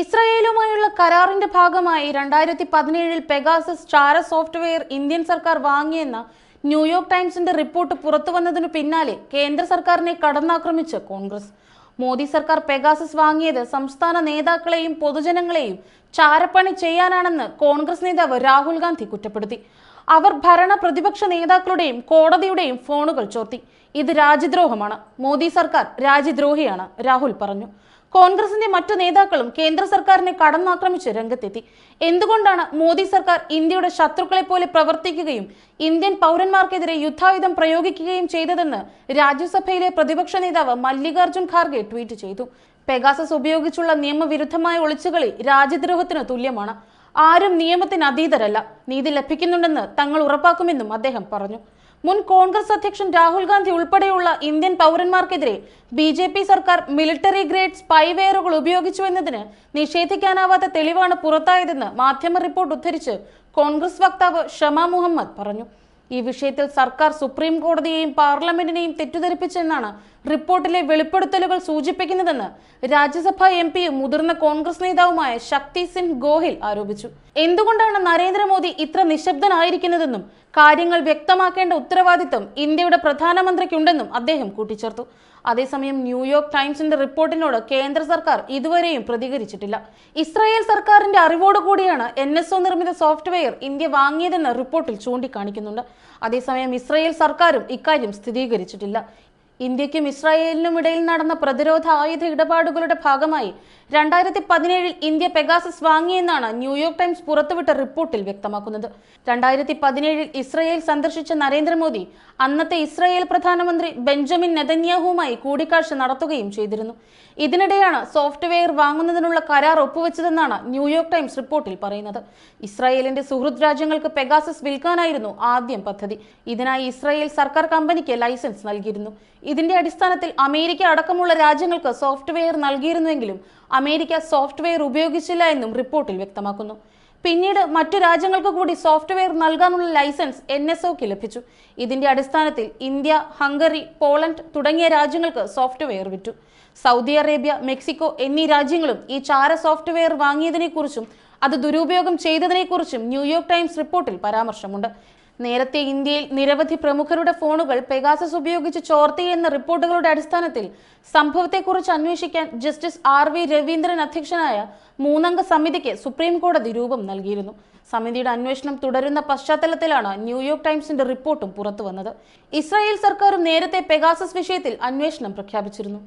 ഇസ്രയേലുമായുള്ള കരാറിന്റെ ഭാഗമായി രണ്ടായിരത്തി പതിനേഴിൽ പെഗാസസ് ചാര സോഫ്റ്റ്വെയർ ഇന്ത്യൻ സർക്കാർ വാങ്ങിയെന്ന ന്യൂയോർക്ക് ടൈംസിന്റെ റിപ്പോർട്ട് പുറത്തു വന്നതിനു പിന്നാലെ കേന്ദ്ര സർക്കാരിനെ കടന്നാക്രമിച്ച് കോൺഗ്രസ് മോദി സർക്കാർ പെഗാസസ് വാങ്ങിയത് സംസ്ഥാന നേതാക്കളെയും പൊതുജനങ്ങളെയും ചാരപ്പണി ചെയ്യാനാണെന്ന് കോൺഗ്രസ് നേതാവ് രാഹുൽ ഗാന്ധി കുറ്റപ്പെടുത്തി അവർ ഭരണ പ്രതിപക്ഷ നേതാക്കളുടെയും കോടതിയുടെയും ഫോണുകൾ ചോർത്തി ഇത് രാജ്യദ്രോഹമാണ് മോദി സർക്കാർ രാജ്യദ്രോഹിയാണ് രാഹുൽ പറഞ്ഞു കോൺഗ്രസിന്റെ മറ്റു നേതാക്കളും കേന്ദ്ര സർക്കാരിനെ കടന്നാക്രമിച്ച് രംഗത്തെത്തി എന്തുകൊണ്ടാണ് മോദി സർക്കാർ ഇന്ത്യയുടെ ശത്രുക്കളെ പോലെ പ്രവർത്തിക്കുകയും ഇന്ത്യൻ പൗരന്മാർക്കെതിരെ യുദ്ധായുധം പ്രയോഗിക്കുകയും ചെയ്തതെന്ന് രാജ്യസഭയിലെ പ്രതിപക്ഷ നേതാവ് മല്ലികാർജ്ജുൻ ഖാർഗെ ട്വീറ്റ് ചെയ്തു പെഗാസസ് ഉപയോഗിച്ചുള്ള നിയമവിരുദ്ധമായ ഒളിച്ചുകളി രാജ്യദ്രോഹത്തിന് തുല്യമാണ് ആരും നിയമത്തിന് അതീതരല്ല നീതി ലഭിക്കുന്നുണ്ടെന്ന് തങ്ങൾ ഉറപ്പാക്കുമെന്നും അദ്ദേഹം പറഞ്ഞു മുൻ കോൺഗ്രസ് അധ്യക്ഷൻ രാഹുൽ ഗാന്ധി ഉൾപ്പെടെയുള്ള ഇന്ത്യൻ പൗരന്മാർക്കെതിരെ ബി ജെ പി സർക്കാർ മിലിറ്ററി ഗ്രേഡ് സ്പൈവെയറുകൾ ഉപയോഗിച്ചുവെന്നതിന് നിഷേധിക്കാനാവാത്ത തെളിവാണ് പുറത്തായതെന്ന് മാധ്യമ റിപ്പോർട്ട് ഉദ്ധരിച്ച് കോൺഗ്രസ് വക്താവ് ഷമാ മുഹമ്മദ് പറഞ്ഞു ഈ വിഷയത്തിൽ സർക്കാർ സുപ്രീം കോടതിയെയും പാർലമെന്റിനെയും തെറ്റിദ്ധരിപ്പിച്ചെന്നാണ് റിപ്പോർട്ടിലെ വെളിപ്പെടുത്തലുകൾ സൂചിപ്പിക്കുന്നതെന്ന് രാജ്യസഭാ എം പിയും മുതിർന്ന കോൺഗ്രസ് നേതാവുമായ ശക്തി സിംഗ് ഗോഹിൽ ആരോപിച്ചു എന്തുകൊണ്ടാണ് നരേന്ദ്രമോദി ഇത്ര നിശബ്ദനായിരിക്കുന്നതെന്നും കാര്യങ്ങൾ വ്യക്തമാക്കേണ്ട ഉത്തരവാദിത്തം ഇന്ത്യയുടെ പ്രധാനമന്ത്രിക്കുണ്ടെന്നും അദ്ദേഹം കൂട്ടിച്ചേർത്തു അതേസമയം ന്യൂയോർക്ക് ടൈംസിന്റെ റിപ്പോർട്ടിനോട് കേന്ദ്ര സർക്കാർ ഇതുവരെയും പ്രതികരിച്ചിട്ടില്ല ഇസ്രായേൽ സർക്കാരിന്റെ അറിവോടുകൂടിയാണ് എൻ എസ് ഒ നിർമ്മിത സോഫ്റ്റ്വെയർ ഇന്ത്യ വാങ്ങിയതെന്ന് റിപ്പോർട്ടിൽ ചൂണ്ടിക്കാണിക്കുന്നുണ്ട് അതേസമയം ഇസ്രായേൽ സർക്കാരും ഇക്കാര്യം സ്ഥിരീകരിച്ചിട്ടില്ല ഇന്ത്യക്കും ഇസ്രായേലിനും ഇടയിൽ നടന്ന പ്രതിരോധ ആയുധ ഇടപാടുകളുടെ ഭാഗമായി രണ്ടായിരത്തി പതിനേഴിൽ ഇന്ത്യ പെഗാസസ് വാങ്ങിയെന്നാണ് ന്യൂയോർക്ക് ടൈംസ് പുറത്തുവിട്ട റിപ്പോർട്ടിൽ വ്യക്തമാക്കുന്നത് രണ്ടായിരത്തി പതിനേഴിൽ ഇസ്രയേൽ സന്ദർശിച്ച നരേന്ദ്രമോദി അന്നത്തെ ഇസ്രായേൽ പ്രധാനമന്ത്രി ബെഞ്ചമിൻ നെതന്യാഹുവുമായി കൂടിക്കാഴ്ച നടത്തുകയും ചെയ്തിരുന്നു ഇതിനിടെയാണ് സോഫ്റ്റ്വെയർ വാങ്ങുന്നതിനുള്ള കരാർ ഒപ്പുവെച്ചതെന്നാണ് ന്യൂയോർക്ക് ടൈംസ് റിപ്പോർട്ടിൽ പറയുന്നത് ഇസ്രായേലിന്റെ സുഹൃദ് രാജ്യങ്ങൾക്ക് പെഗാസസ് വിൽക്കാനായിരുന്നു ആദ്യം പദ്ധതി ഇതിനായി ഇസ്രായേൽ സർക്കാർ കമ്പനിക്ക് ലൈസൻസ് നൽകിയിരുന്നു ഇതിന്റെ അടിസ്ഥാനത്തിൽ അമേരിക്ക അടക്കമുള്ള രാജ്യങ്ങൾക്ക് സോഫ്റ്റ്വെയർ നൽകിയിരുന്നുവെങ്കിലും അമേരിക്ക സോഫ്റ്റ്വെയർ ഉപയോഗിച്ചില്ല എന്നും റിപ്പോർട്ടിൽ വ്യക്തമാക്കുന്നു പിന്നീട് മറ്റു രാജ്യങ്ങൾക്ക് കൂടി സോഫ്റ്റ്വെയർ നൽകാനുള്ള ലൈസൻസ് എൻ എസ് ഒക്ക് ലഭിച്ചു ഇതിന്റെ അടിസ്ഥാനത്തിൽ ഇന്ത്യ ഹംഗറി പോളണ്ട് തുടങ്ങിയ രാജ്യങ്ങൾക്ക് സോഫ്റ്റ്വെയർ വിറ്റു സൗദി അറേബ്യ മെക്സിക്കോ എന്നീ രാജ്യങ്ങളും ഈ ചാര സോഫ്റ്റ്വെയർ വാങ്ങിയതിനെക്കുറിച്ചും അത് ദുരുപയോഗം ചെയ്തതിനെക്കുറിച്ചും ന്യൂയോർക്ക് ടൈംസ് റിപ്പോർട്ടിൽ പരാമർശമുണ്ട് നേരത്തെ ഇന്ത്യയിൽ നിരവധി പ്രമുഖരുടെ ഫോണുകൾ പെഗാസസ് ഉപയോഗിച്ച് ചോർത്തിയെന്ന റിപ്പോർട്ടുകളുടെ അടിസ്ഥാനത്തിൽ സംഭവത്തെക്കുറിച്ച് അന്വേഷിക്കാൻ ജസ്റ്റിസ് ആർ വി രവീന്ദ്രൻ അധ്യക്ഷനായ മൂന്നംഗ സമിതിക്ക് സുപ്രീം കോടതി രൂപം നൽകിയിരുന്നു സമിതിയുടെ അന്വേഷണം തുടരുന്ന പശ്ചാത്തലത്തിലാണ് ന്യൂയോർക്ക് ടൈംസിന്റെ റിപ്പോർട്ടും പുറത്തുവന്നത് ഇസ്രായേൽ സർക്കാരും നേരത്തെ പെഗാസസ് വിഷയത്തിൽ അന്വേഷണം പ്രഖ്യാപിച്ചിരുന്നു